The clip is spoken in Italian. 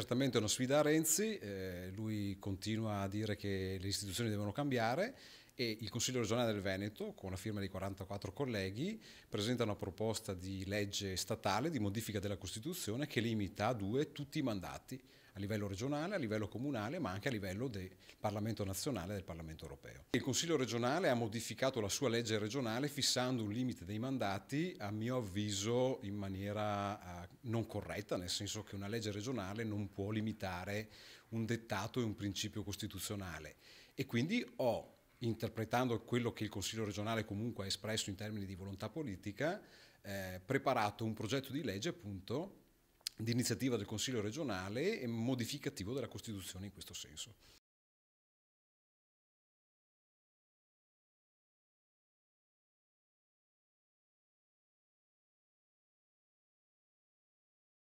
certamente è una sfida a Renzi, eh, lui continua a dire che le istituzioni devono cambiare e il Consiglio regionale del Veneto, con la firma di 44 colleghi, presenta una proposta di legge statale di modifica della Costituzione che limita a due tutti i mandati a livello regionale, a livello comunale, ma anche a livello del Parlamento nazionale e del Parlamento europeo. Il Consiglio regionale ha modificato la sua legge regionale fissando un limite dei mandati, a mio avviso, in maniera eh, non corretta, nel senso che una legge regionale non può limitare un dettato e un principio costituzionale. E quindi ho interpretando quello che il Consiglio regionale comunque ha espresso in termini di volontà politica, eh, preparato un progetto di legge appunto di iniziativa del Consiglio regionale e modificativo della Costituzione in questo senso.